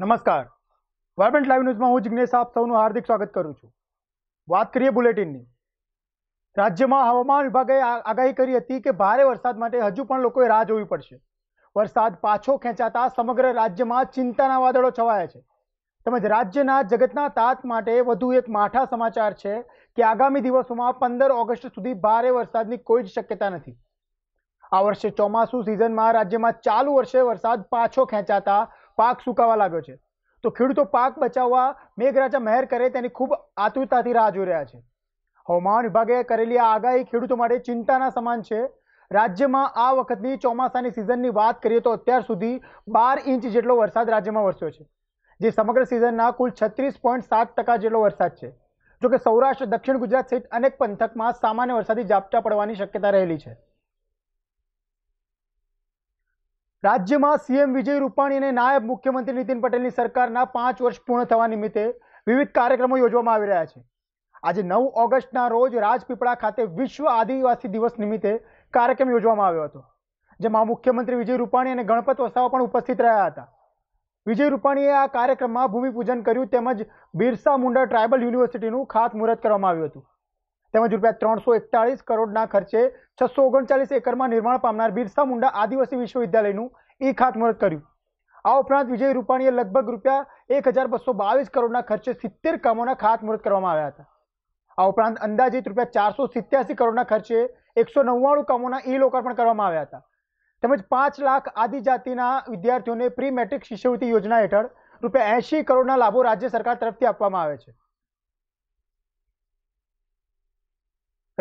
નમસ્કાર vibrant live ન્યૂઝમાં હું જિજ્ઞેશ આપ સૌનું હાર્દિક સ્વાગત કરું છું વાત કરીએ બુલેટિનની રાજ્યમાં હવામાન વિભાગે આગાહી કરી હતી કે ભારે વરસાદ માટે હજુ પણ લોકોએ રાહ જોવી પડશે વરસાદ પાછો ખેંચાતા સમગ્ર રાજ્યમાં ચિંતાના વાદળો છવાયા છે તેમજ રાજ્યના જગતના તાત માટે વધુ એક માઠા સમાચાર છે કે આગામી દિવસોમાં પંદર ઓગસ્ટ સુધી ભારે વરસાદની કોઈ જ શક્યતા નથી આ વર્ષે ચોમાસું સિઝનમાં રાજ્યમાં ચાલુ વર્ષે વરસાદ પાછો ખેંચાતા પાક સુકાવા લાગ્યો છે તો ખેડૂતો પાક બચાવવા મેઘરાજા મહેર કરે તેની ખૂબ આતુરતાથી રાહ જોઈ રહ્યા છે હવામાન વિભાગે કરેલી આ આગાહી ખેડૂતો માટે ચિંતાના સમાન છે રાજ્યમાં આ વખતની ચોમાસાની સિઝનની વાત કરીએ તો અત્યાર સુધી બાર ઇંચ જેટલો વરસાદ રાજ્યમાં વરસ્યો છે જે સમગ્ર સિઝનના કુલ છત્રીસ પોઈન્ટ સાત ટકા જેટલો વરસાદ છે જોકે સૌરાષ્ટ્ર દક્ષિણ ગુજરાત સહિત અનેક પંથકમાં સામાન્ય વરસાદી ઝાપટા પડવાની શક્યતા રહેલી છે રાજ્યમાં સીએમ વિજય રૂપાણી અને નાયબ મુખ્યમંત્રી નીતિન પટેલની સરકારના પાંચ વર્ષ પૂર્ણ થવા નિમિત્તે વિવિધ કાર્યક્રમો યોજવામાં આવી રહ્યા છે આજે નવ ઓગસ્ટના રોજ રાજપીપળા ખાતે વિશ્વ આદિવાસી દિવસ નિમિત્તે કાર્યક્રમ યોજવામાં આવ્યો હતો જેમાં મુખ્યમંત્રી વિજય રૂપાણી અને ગણપત વસાવા પણ ઉપસ્થિત રહ્યા હતા વિજય રૂપાણીએ આ કાર્યક્રમમાં ભૂમિપૂજન કર્યું તેમજ બિરસા મુંડા ટ્રાયબલ યુનિવર્સિટીનું ખાતમુહૂર્ત કરવામાં આવ્યું હતું તેમજ રૂપિયા ત્રણસો એકતાળીસ કરોડના ખર્ચે છસો ઓગણચાલીસ એકરમાં નિર્માણ પામનાર બિરસા મુંડા આદિવાસી વિશ્વવિદ્યાલયનું એ ખાતમુહૂર્ત કર્યું આ ઉપરાંત વિજય રૂપાણીએ લગભગ રૂપિયા એક હજાર બસો બાવીસ કરોડના ખર્ચે સિત્તેર કામોના ખાતમુહૂર્ત કરવામાં આવ્યા હતા આ ઉપરાંત અંદાજિત રૂપિયા ચારસો સિત્યાસી કરોડના ખર્ચે એકસો નવ્વાણું કામોના ઈ લોકાર્પણ કરવામાં આવ્યા હતા તેમજ પાંચ લાખ આદિજાતિના વિદ્યાર્થીઓને પ્રી મેટ્રિક શિષ્યવૃત્તિ યોજના હેઠળ રૂપિયા એંશી કરોડના લાભો રાજ્ય સરકાર તરફથી આપવામાં આવે છે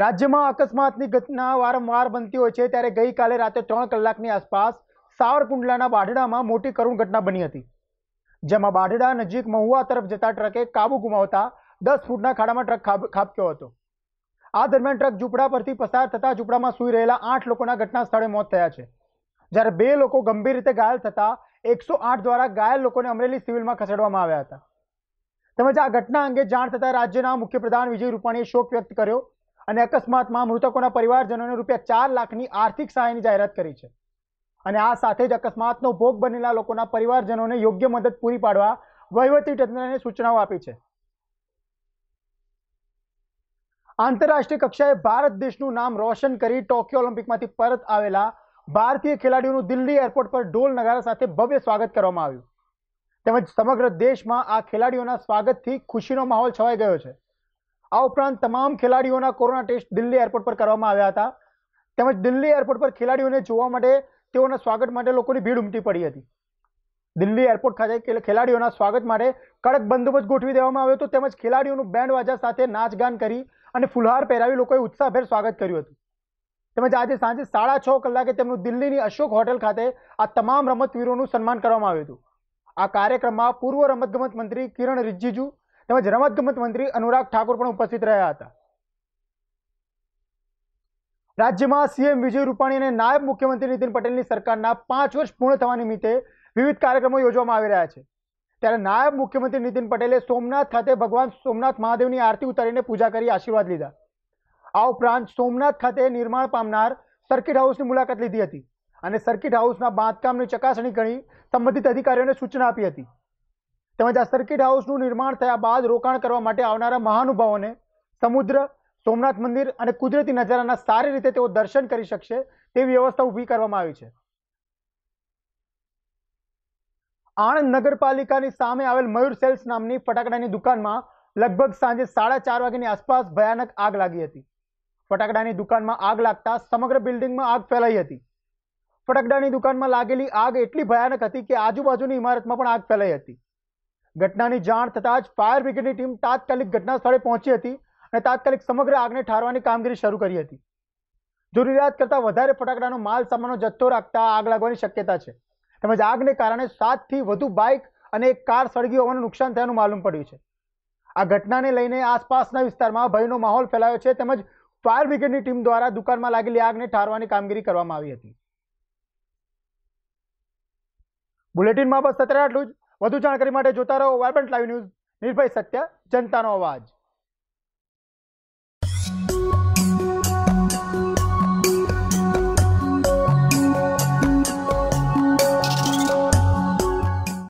રાજ્યમાં અકસ્માતની ઘટના વારંવાર બનતી હોય છે ત્યારે ગઈકાલે રાતે ત્રણ કલાકની આસપાસ સાવરકુંડલાના બાઢડામાં મોટી કરુણ ઘટના બની હતી જેમાં બાઢડા નજીક મહુવા તરફ જતા ટ્રકે કાબુ ગુમાવતા દસ ફૂટના ખાડામાં ટ્રક ખાબક્યો હતો આ દરમિયાન ટ્રક ઝૂંપડા પરથી પસાર થતા ઝૂંપડામાં સૂઈ રહેલા આઠ લોકોના ઘટના સ્થળે મોત થયા છે જ્યારે બે લોકો ગંભીર રીતે ઘાયલ થતા એકસો આઠ દ્વારા ઘાયલ લોકોને અમરેલી સિવિલમાં ખસેડવામાં આવ્યા હતા તેમજ આ ઘટના અંગે જાણ થતાં રાજ્યના મુખ્યપ્રધાન વિજય રૂપાણીએ શોક વ્યક્ત કર્યો અને અકસ્માતમાં મૃતકોના પરિવારજનોને રૂપિયા ચાર લાખની આર્થિક સહાયની જાહેરાત કરી છે અને આ સાથે જ અકસ્માતનો ભોગ બનેલા લોકોના પરિવારજનોને યોગ્ય મદદ પૂરી પાડવા વહીવટી તંત્રને સૂચનાઓ આપી છે આંતરરાષ્ટ્રીય કક્ષાએ ભારત દેશનું નામ રોશન કરી ટોક્યો ઓલિમ્પિકમાંથી પરત આવેલા ભારતીય ખેલાડીઓનું દિલ્હી એરપોર્ટ પર ઢોલ નગારા સાથે ભવ્ય સ્વાગત કરવામાં આવ્યું તેમજ સમગ્ર દેશમાં આ ખેલાડીઓના સ્વાગતથી ખુશીનો માહોલ છવાઈ ગયો છે આ ઉપરાંત તમામ ખેલાડીઓના કોરોના ટેસ્ટ દિલ્હી એરપોર્ટ પર કરવામાં આવ્યા હતા તેમજ દિલ્હી એરપોર્ટ પર ખેલાડીઓને જોવા માટે તેઓના સ્વાગત માટે લોકોની ભીડ ઉમટી પડી હતી દિલ્હી એરપોર્ટ ખાતે ખેલાડીઓના સ્વાગત માટે કડક બંદોબસ્ત ગોઠવી દેવામાં આવ્યો હતો તેમજ ખેલાડીઓનું બેન્ડ વાજા સાથે નાચગાન કરી અને ફુલહાર પહેરાવી લોકોએ ઉત્સાહભેર સ્વાગત કર્યું હતું તેમજ આજે સાંજે સાડા છ કલાકે તેમનું દિલ્હીની અશોક હોટેલ ખાતે આ તમામ રમતવીરોનું સન્માન કરવામાં આવ્યું હતું આ કાર્યક્રમમાં પૂર્વ રમતગમત મંત્રી કિરણ રિજિજુ તેમજ રમતગમત મંત્રી અનુરાગ ઠાકુર પણ ઉપસ્થિત રહ્યા હતા રાજ્યમાં સીએમ વિજય રૂપાણી અને નાયબ મુખ્યમંત્રી નીતિન પટેલની સરકારના પાંચ વર્ષ પૂર્ણ થવા નિમિત્તે વિવિધ કાર્યક્રમો યોજવામાં આવી રહ્યા છે ત્યારે નાયબ મુખ્યમંત્રી નીતિન પટેલે સોમનાથ ખાતે ભગવાન સોમનાથ મહાદેવની આરતી ઉતારીને પૂજા કરી આશીર્વાદ લીધા આ ઉપરાંત સોમનાથ ખાતે નિર્માણ પામનાર સર્કિટ હાઉસની મુલાકાત લીધી હતી અને સર્કિટ હાઉસના બાંધકામની ચકાસણી કરી સંબંધિત અધિકારીઓને સૂચના આપી હતી તેમજ આ સર્કિટ હાઉસનું નિર્માણ થયા બાદ રોકાણ કરવા માટે આવનારા મહાનુભાવોને સમુદ્ર સોમનાથ મંદિર અને કુદરતી નજારાના સારી રીતે તેઓ દર્શન કરી શકશે તેવી વ્યવસ્થા ઊભી કરવામાં આવી છે આણંદ નગરપાલિકાની સામે આવેલ મયુર સેલ્સ નામની ફટાકડાની દુકાનમાં લગભગ સાંજે સાડા ચાર વાગ્યાની આસપાસ ભયાનક આગ લાગી હતી ફટાકડાની દુકાનમાં આગ લાગતા સમગ્ર બિલ્ડિંગમાં આગ ફેલાઈ હતી ફટાકડાની દુકાનમાં લાગેલી આગ એટલી ભયાનક હતી કે આજુબાજુની ઇમારતમાં પણ આગ ફેલાઈ હતી ઘટનાની જાણ થતાં જ ફાયર બ્રિગેડની ટીમ તાત્કાલિક ઘટના સ્થળે પહોંચી હતી અને તાત્કાલિક સમગ્ર આગને ઠારવાની કામગીરી શરૂ કરી હતી જરૂરિયાત કરતાં વધારે ફટાકડાનો માલ સામાનનો જથ્થો રાખતા આગ લાગવાની શક્યતા છે તેમજ આગને કારણે સાતથી વધુ બાઇક અને એક કાર સળગી હોવાનું નુકસાન થયાનું માલુમ પડ્યું છે આ ઘટનાને લઈને આસપાસના વિસ્તારમાં ભયનો માહોલ ફેલાયો છે તેમજ ફાયર બ્રિગેડની ટીમ દ્વારા દુકાનમાં લાગેલી આગને ઠારવાની કામગીરી કરવામાં આવી હતી બુલેટિનમાં બસ અત્યારે આટલું જ વધુ જાણકારી માટે જોતા રહો વાયબ્રન્ટ લાઈવ ન્યૂઝ નિર્ભય સત્ય જનતાનો અવાજ